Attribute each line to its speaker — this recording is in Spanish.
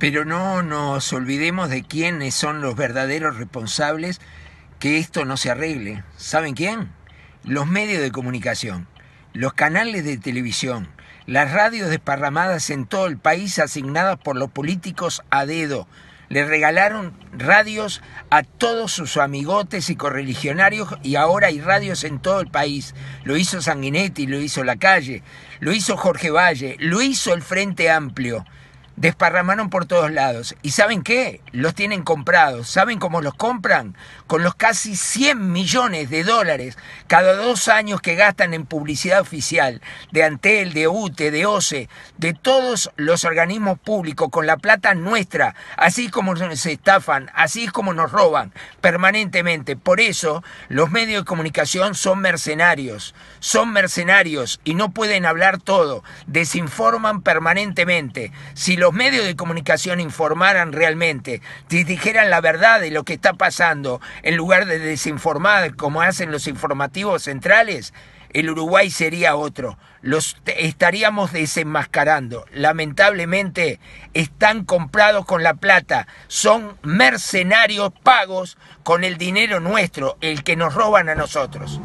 Speaker 1: Pero no nos olvidemos de quiénes son los verdaderos responsables que esto no se arregle. ¿Saben quién? Los medios de comunicación, los canales de televisión, las radios desparramadas en todo el país asignadas por los políticos a dedo. Le regalaron radios a todos sus amigotes y correligionarios y ahora hay radios en todo el país. Lo hizo Sanguinetti, lo hizo La Calle, lo hizo Jorge Valle, lo hizo el Frente Amplio desparramaron por todos lados. ¿Y saben qué? Los tienen comprados. ¿Saben cómo los compran? Con los casi 100 millones de dólares cada dos años que gastan en publicidad oficial de Antel, de UTE, de OCE, de todos los organismos públicos, con la plata nuestra. Así es como se estafan, así es como nos roban permanentemente. Por eso los medios de comunicación son mercenarios. Son mercenarios y no pueden hablar todo. Desinforman permanentemente. Si lo los medios de comunicación informaran realmente, dijeran la verdad de lo que está pasando, en lugar de desinformar como hacen los informativos centrales, el Uruguay sería otro. Los estaríamos desenmascarando. Lamentablemente están comprados con la plata. Son mercenarios pagos con el dinero nuestro, el que nos roban a nosotros.